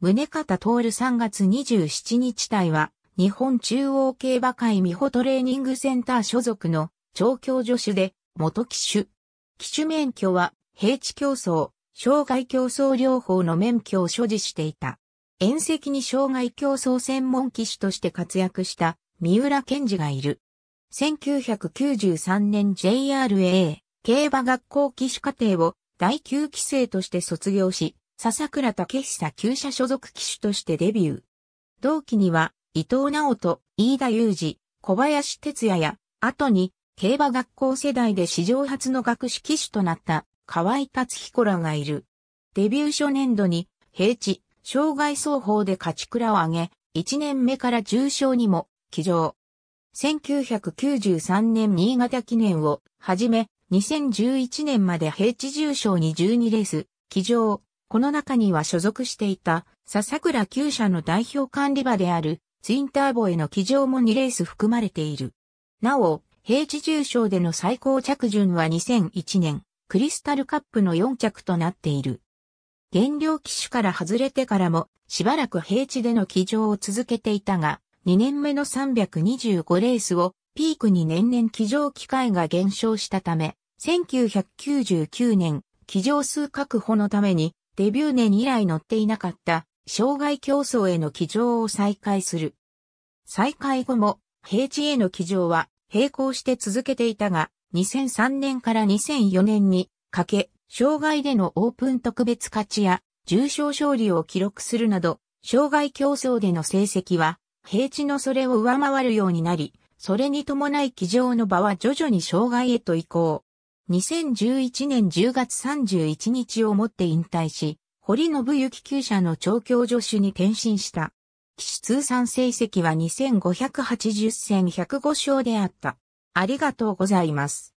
宗方徹3月27日隊は、日本中央競馬会美穂トレーニングセンター所属の調教助手で、元騎手。騎手免許は、平地競争、障害競争両方の免許を所持していた。遠赤に障害競争専門騎手として活躍した三浦健二がいる。1993年 JRA 競馬学校騎手課程を第9期生として卒業し、笹倉武久旧社所属騎手としてデビュー。同期には、伊藤直人、飯田裕二、小林哲也や、後に、競馬学校世代で史上初の学士騎手となった、河合達彦らがいる。デビュー初年度に、平地、障害走法で勝ち倉を上げ、1年目から重賞にも、騎乗。1993年新潟記念をはじめ、2011年まで平地重賞に12レース、騎乗。この中には所属していた笹倉厩舎の代表管理場であるツインターボへの騎乗も2レース含まれている。なお、平地重賞での最高着順は2001年、クリスタルカップの4着となっている。減量機種から外れてからも、しばらく平地での騎乗を続けていたが、2年目の325レースをピークに年々騎乗機会が減少したため、1999年、騎乗数確保のためにデビュー年以来乗っていなかった、障害競争への騎乗を再開する。再開後も、平地への騎乗は、並行して続けていたが、2003年から2004年に、かけ、障害でのオープン特別勝ちや、重賞勝利を記録するなど、障害競争での成績は、平地のそれを上回るようになり、それに伴い騎乗の場は徐々に障害へと移行。2011年10月31日をもって引退し、堀信幸厩舎の調教助手に転身した。騎士通算成績は2580戦105勝であった。ありがとうございます。